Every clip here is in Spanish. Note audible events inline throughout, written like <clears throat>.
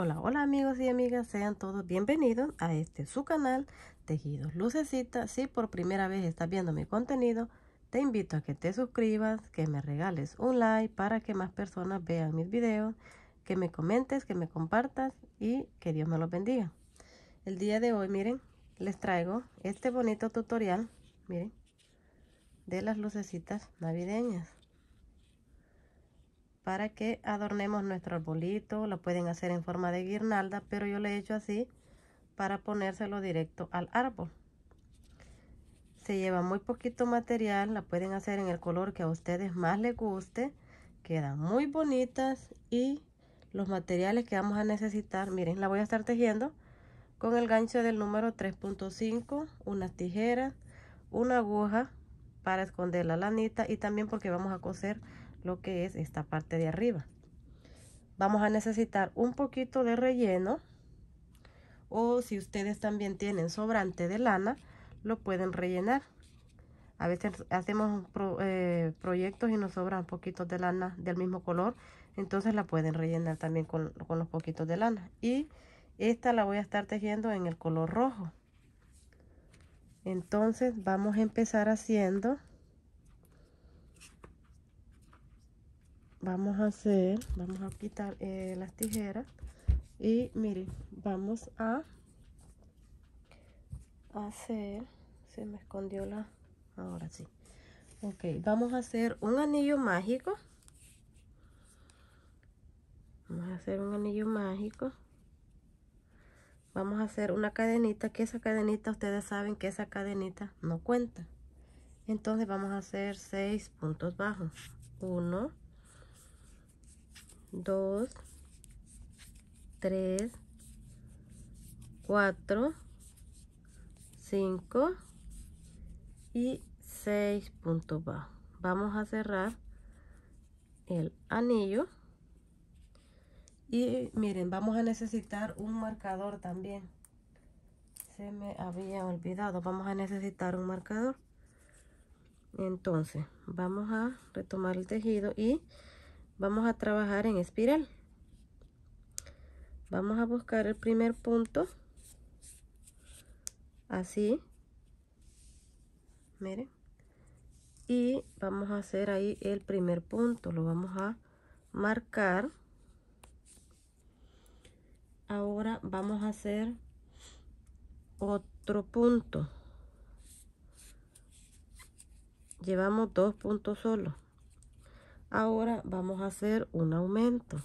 Hola, hola amigos y amigas, sean todos bienvenidos a este su canal Tejidos lucecitas Si por primera vez estás viendo mi contenido, te invito a que te suscribas, que me regales un like para que más personas vean mis videos, que me comentes, que me compartas y que Dios me los bendiga. El día de hoy, miren, les traigo este bonito tutorial, miren, de las lucecitas navideñas para que adornemos nuestro arbolito. la pueden hacer en forma de guirnalda, pero yo le he hecho así para ponérselo directo al árbol. Se lleva muy poquito material, la pueden hacer en el color que a ustedes más les guste. Quedan muy bonitas y los materiales que vamos a necesitar, miren, la voy a estar tejiendo con el gancho del número 3.5, unas tijeras, una aguja para esconder la lanita y también porque vamos a coser lo que es esta parte de arriba. Vamos a necesitar un poquito de relleno o si ustedes también tienen sobrante de lana, lo pueden rellenar. A veces hacemos eh, proyectos y nos sobran poquitos de lana del mismo color, entonces la pueden rellenar también con los poquitos de lana. Y esta la voy a estar tejiendo en el color rojo. Entonces vamos a empezar haciendo vamos a hacer vamos a quitar eh, las tijeras y miren vamos a hacer se me escondió la ahora sí ok vamos a hacer un anillo mágico vamos a hacer un anillo mágico vamos a hacer una cadenita que esa cadenita ustedes saben que esa cadenita no cuenta entonces vamos a hacer seis puntos bajos 1 2, 3, 4, 5 y 6 puntos bajos. Vamos a cerrar el anillo. Y miren, vamos a necesitar un marcador también. Se me había olvidado. Vamos a necesitar un marcador. Entonces, vamos a retomar el tejido y vamos a trabajar en espiral vamos a buscar el primer punto así miren y vamos a hacer ahí el primer punto lo vamos a marcar ahora vamos a hacer otro punto llevamos dos puntos solos Ahora vamos a hacer un aumento.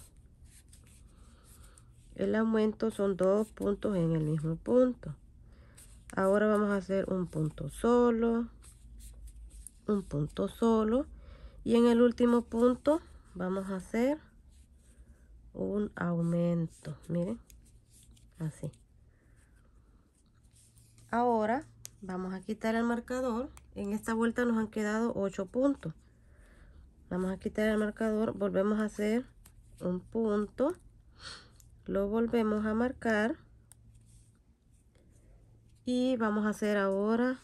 El aumento son dos puntos en el mismo punto. Ahora vamos a hacer un punto solo, un punto solo. Y en el último punto vamos a hacer un aumento. Miren, así. Ahora vamos a quitar el marcador. En esta vuelta nos han quedado 8 puntos vamos a quitar el marcador volvemos a hacer un punto lo volvemos a marcar y vamos a hacer ahora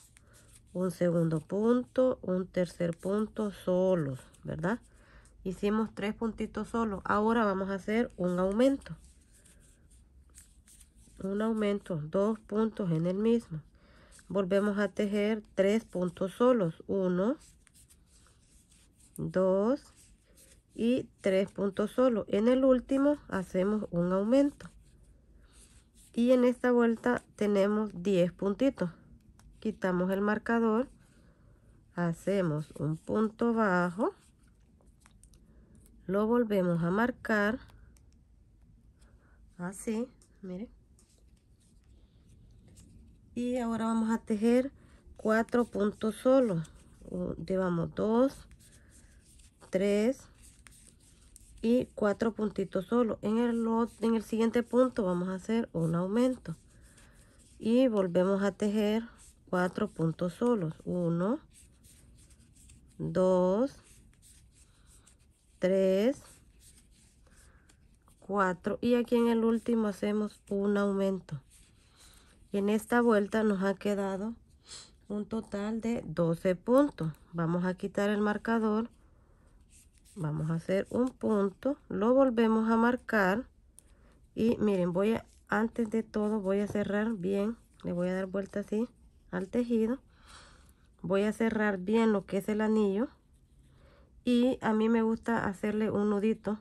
un segundo punto un tercer punto solos verdad hicimos tres puntitos solos ahora vamos a hacer un aumento un aumento dos puntos en el mismo volvemos a tejer tres puntos solos uno 2 y 3 puntos solo. En el último hacemos un aumento. Y en esta vuelta tenemos 10 puntitos. Quitamos el marcador. Hacemos un punto bajo. Lo volvemos a marcar. Así, miren. Y ahora vamos a tejer 4 puntos solo. Llevamos 2, 3 y 4 puntitos solo. En el, en el siguiente punto vamos a hacer un aumento. Y volvemos a tejer 4 puntos solos. 1, 2, 3, 4. Y aquí en el último hacemos un aumento. en esta vuelta nos ha quedado un total de 12 puntos. Vamos a quitar el marcador vamos a hacer un punto lo volvemos a marcar y miren voy a antes de todo voy a cerrar bien le voy a dar vuelta así al tejido voy a cerrar bien lo que es el anillo y a mí me gusta hacerle un nudito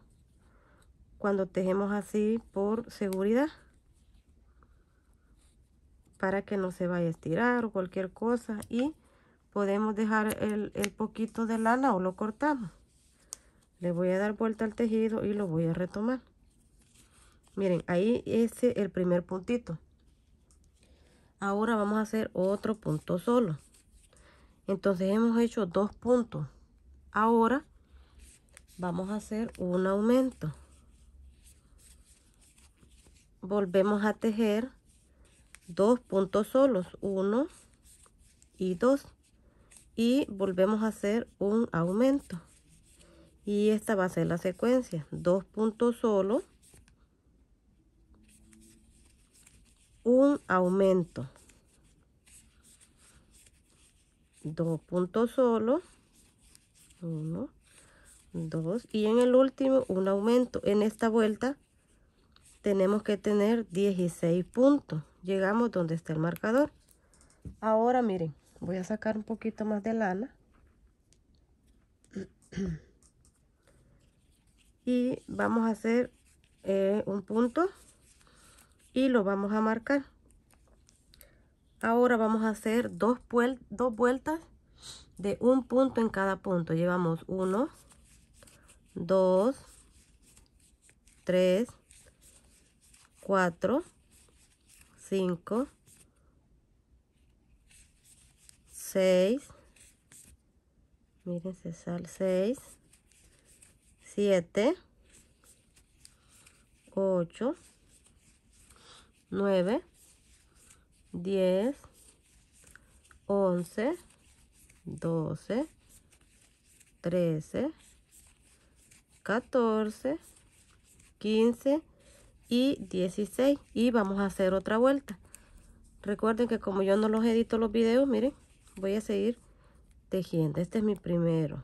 cuando tejemos así por seguridad para que no se vaya a estirar o cualquier cosa y podemos dejar el, el poquito de lana o lo cortamos le voy a dar vuelta al tejido y lo voy a retomar miren ahí es el primer puntito ahora vamos a hacer otro punto solo entonces hemos hecho dos puntos ahora vamos a hacer un aumento volvemos a tejer dos puntos solos uno y dos y volvemos a hacer un aumento y esta va a ser la secuencia dos puntos solo un aumento dos puntos solo uno dos y en el último un aumento en esta vuelta tenemos que tener 16 puntos llegamos donde está el marcador ahora miren voy a sacar un poquito más de lana <clears throat> y vamos a hacer eh, un punto y lo vamos a marcar ahora vamos a hacer dos, dos vueltas de un punto en cada punto llevamos 1 2 3 4 5 6 miren se sale 6 7, 8, 9, 10, 11, 12, 13, 14, 15 y 16 y vamos a hacer otra vuelta recuerden que como yo no los edito los videos miren voy a seguir tejiendo este es mi primero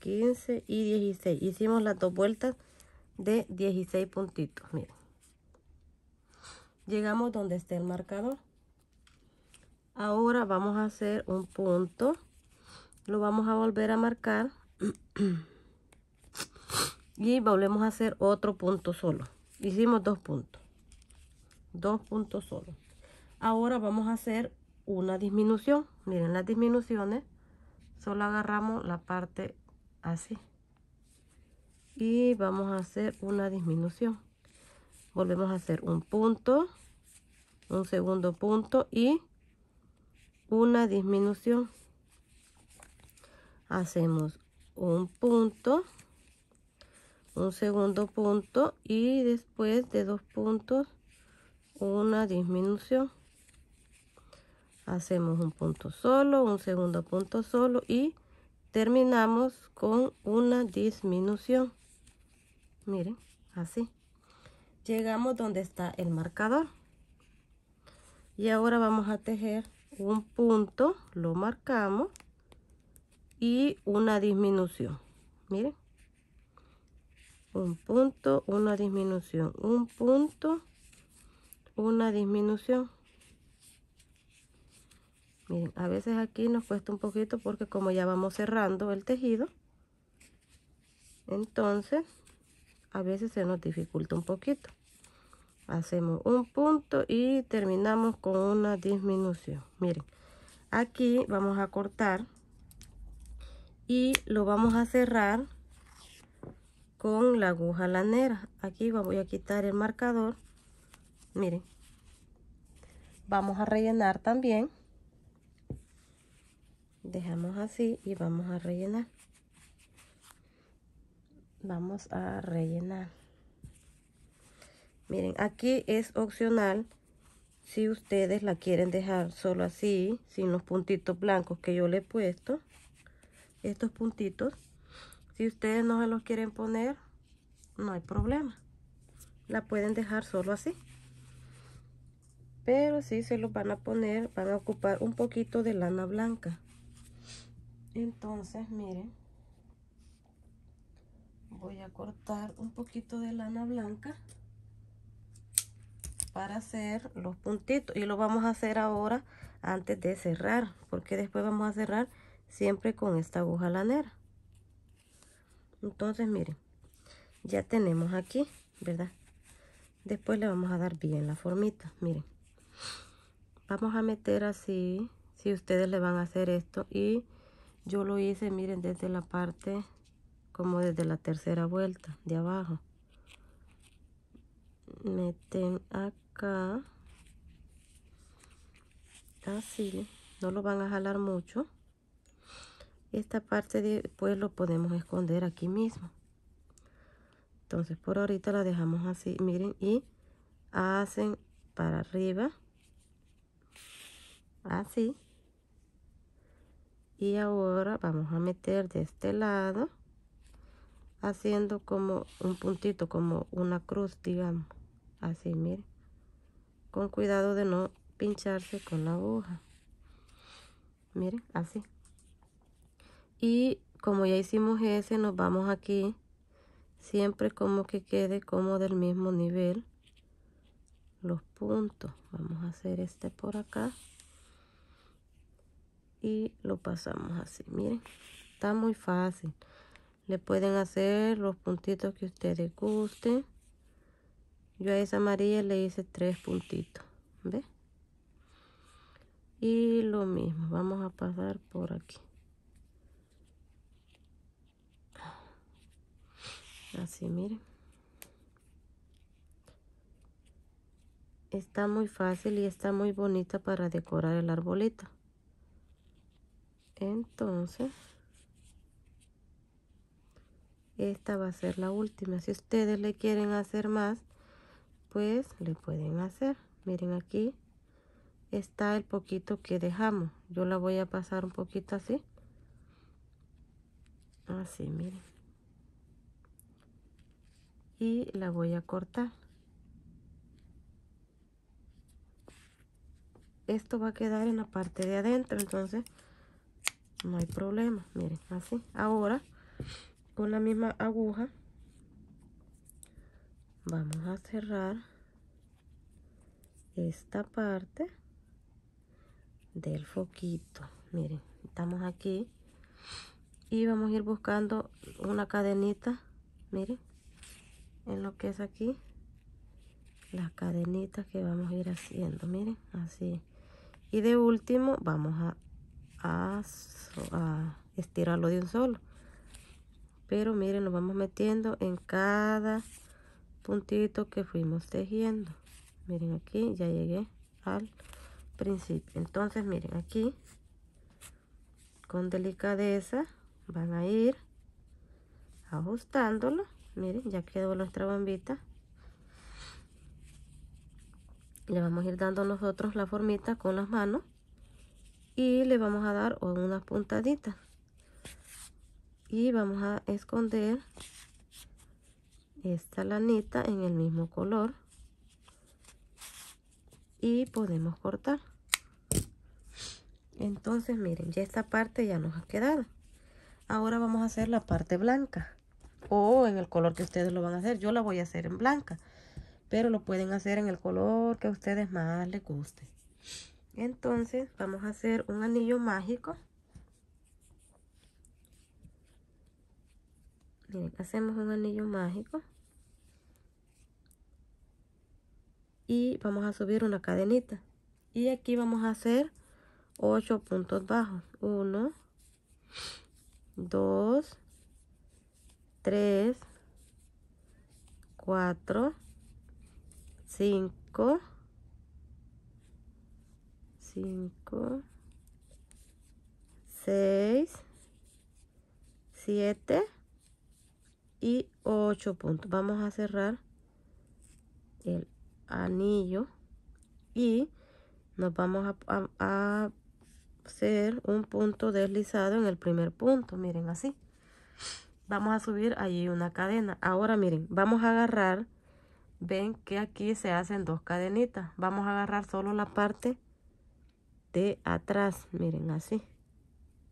15 y 16. Hicimos las dos vueltas de 16 puntitos, miren. Llegamos donde esté el marcador. Ahora vamos a hacer un punto. Lo vamos a volver a marcar. <clears throat> y volvemos a hacer otro punto solo. Hicimos dos puntos. Dos puntos solo. Ahora vamos a hacer una disminución. Miren las disminuciones. Solo agarramos la parte así y vamos a hacer una disminución volvemos a hacer un punto un segundo punto y una disminución hacemos un punto un segundo punto y después de dos puntos una disminución hacemos un punto solo un segundo punto solo y terminamos con una disminución miren así llegamos donde está el marcador y ahora vamos a tejer un punto lo marcamos y una disminución miren un punto una disminución un punto una disminución Miren, mm, a veces aquí nos cuesta un poquito porque como ya vamos cerrando el tejido, entonces a veces se nos dificulta un poquito. Hacemos un punto y terminamos con una disminución. Miren, aquí vamos a cortar y lo vamos a cerrar con la aguja lanera. Aquí voy a quitar el marcador. Miren, vamos a rellenar también dejamos así y vamos a rellenar vamos a rellenar miren aquí es opcional si ustedes la quieren dejar solo así sin los puntitos blancos que yo le he puesto estos puntitos si ustedes no se los quieren poner no hay problema la pueden dejar solo así pero si se los van a poner van a ocupar un poquito de lana blanca entonces miren voy a cortar un poquito de lana blanca para hacer los puntitos y lo vamos a hacer ahora antes de cerrar porque después vamos a cerrar siempre con esta aguja lanera entonces miren ya tenemos aquí verdad después le vamos a dar bien la formita miren vamos a meter así si ustedes le van a hacer esto y yo lo hice miren desde la parte como desde la tercera vuelta de abajo meten acá así no lo van a jalar mucho esta parte después lo podemos esconder aquí mismo entonces por ahorita la dejamos así miren y hacen para arriba así y ahora vamos a meter de este lado haciendo como un puntito como una cruz digamos así miren con cuidado de no pincharse con la aguja miren así y como ya hicimos ese nos vamos aquí siempre como que quede como del mismo nivel los puntos vamos a hacer este por acá y lo pasamos así miren está muy fácil le pueden hacer los puntitos que ustedes gusten yo a esa amarilla le hice tres puntitos ve y lo mismo vamos a pasar por aquí así miren está muy fácil y está muy bonita para decorar el arbolito entonces esta va a ser la última si ustedes le quieren hacer más pues le pueden hacer miren aquí está el poquito que dejamos yo la voy a pasar un poquito así así miren y la voy a cortar esto va a quedar en la parte de adentro entonces no hay problema miren así ahora con la misma aguja vamos a cerrar esta parte del foquito miren estamos aquí y vamos a ir buscando una cadenita miren en lo que es aquí las cadenitas que vamos a ir haciendo miren así y de último vamos a a, estirarlo de un solo pero miren lo vamos metiendo en cada puntito que fuimos tejiendo miren aquí ya llegué al principio entonces miren aquí con delicadeza van a ir ajustándolo miren ya quedó nuestra bombita le vamos a ir dando nosotros la formita con las manos y le vamos a dar unas puntaditas y vamos a esconder esta lanita en el mismo color y podemos cortar entonces miren ya esta parte ya nos ha quedado ahora vamos a hacer la parte blanca o en el color que ustedes lo van a hacer yo la voy a hacer en blanca pero lo pueden hacer en el color que a ustedes más les guste entonces vamos a hacer un anillo mágico hacemos un anillo mágico y vamos a subir una cadenita y aquí vamos a hacer 8 puntos bajos 1 2 3 4 5 5, 6, 7 y 8 puntos. Vamos a cerrar el anillo y nos vamos a, hacer un punto deslizado en el primer punto. Miren así. Vamos a subir allí una cadena. Ahora miren, vamos a agarrar ven que aquí se hacen dos cadenitas vamos a agarrar solo la parte de atrás miren así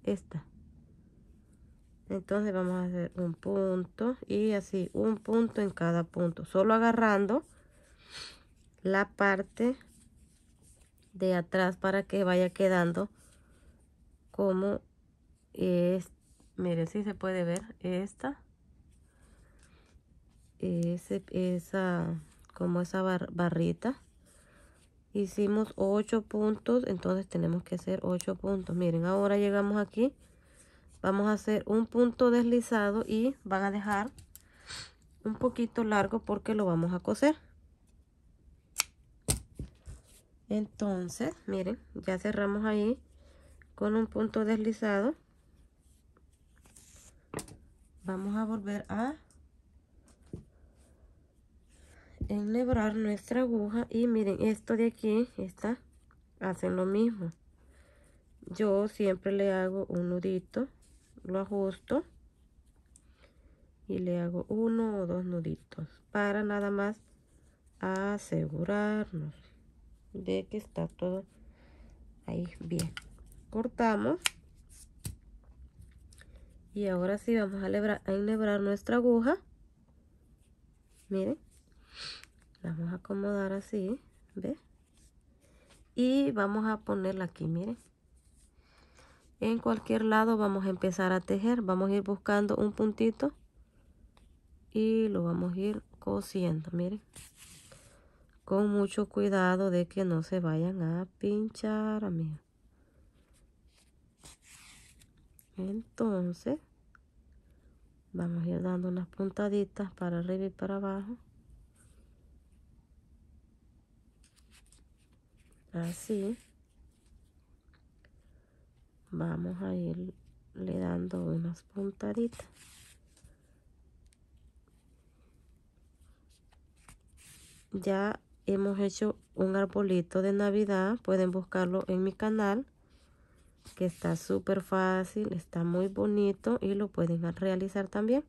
esta entonces vamos a hacer un punto y así un punto en cada punto solo agarrando la parte de atrás para que vaya quedando como es miren si se puede ver esta ese, esa como esa barrita hicimos 8 puntos entonces tenemos que hacer 8 puntos miren ahora llegamos aquí vamos a hacer un punto deslizado y van a dejar un poquito largo porque lo vamos a coser entonces miren ya cerramos ahí con un punto deslizado vamos a volver a enhebrar nuestra aguja y miren esto de aquí está hacen lo mismo yo siempre le hago un nudito lo ajusto y le hago uno o dos nuditos para nada más asegurarnos de que está todo ahí bien cortamos y ahora sí vamos a, a enhebrar nuestra aguja miren la vamos a acomodar así ¿ve? y vamos a ponerla aquí miren en cualquier lado vamos a empezar a tejer vamos a ir buscando un puntito y lo vamos a ir cosiendo miren con mucho cuidado de que no se vayan a pinchar amigos entonces vamos a ir dando unas puntaditas para arriba y para abajo así vamos a ir le dando unas puntaditas ya hemos hecho un arbolito de navidad pueden buscarlo en mi canal que está súper fácil está muy bonito y lo pueden realizar también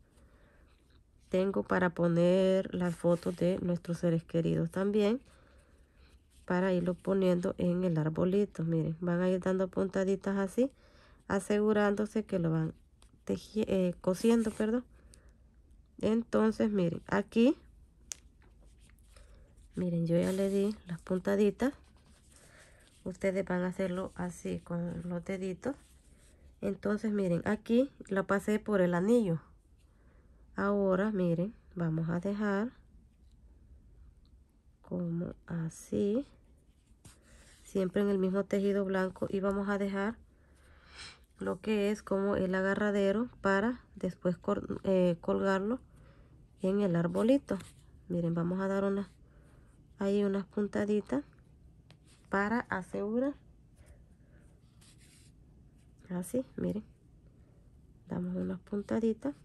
tengo para poner las fotos de nuestros seres queridos también para irlo poniendo en el arbolito. Miren, van a ir dando puntaditas así, asegurándose que lo van tejiendo, eh, cosiendo, perdón. Entonces, miren, aquí, miren, yo ya le di las puntaditas. Ustedes van a hacerlo así con los deditos. Entonces, miren, aquí la pasé por el anillo. Ahora, miren, vamos a dejar como así siempre en el mismo tejido blanco y vamos a dejar lo que es como el agarradero para después eh, colgarlo en el arbolito miren vamos a dar una ahí unas puntaditas para asegurar así miren damos unas puntaditas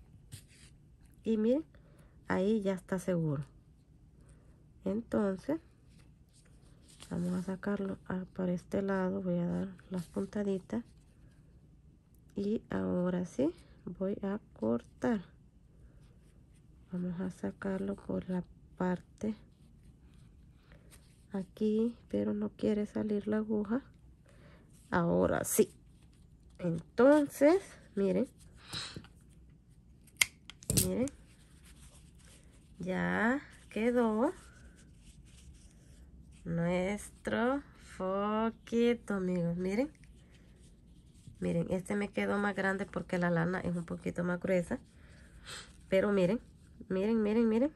y miren ahí ya está seguro entonces vamos a sacarlo ah, para este lado voy a dar las puntaditas y ahora sí voy a cortar vamos a sacarlo por la parte aquí pero no quiere salir la aguja ahora sí entonces miren miren ya quedó nuestro foquito, amigos. Miren. Miren, este me quedó más grande porque la lana es un poquito más gruesa. Pero miren, miren, miren, miren.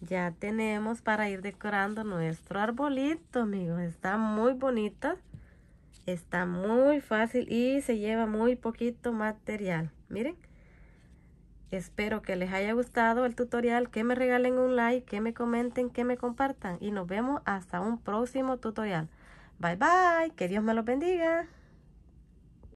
Ya tenemos para ir decorando nuestro arbolito, amigos. Está muy bonita. Está muy fácil y se lleva muy poquito material. Miren. Espero que les haya gustado el tutorial, que me regalen un like, que me comenten, que me compartan. Y nos vemos hasta un próximo tutorial. Bye bye, que Dios me los bendiga.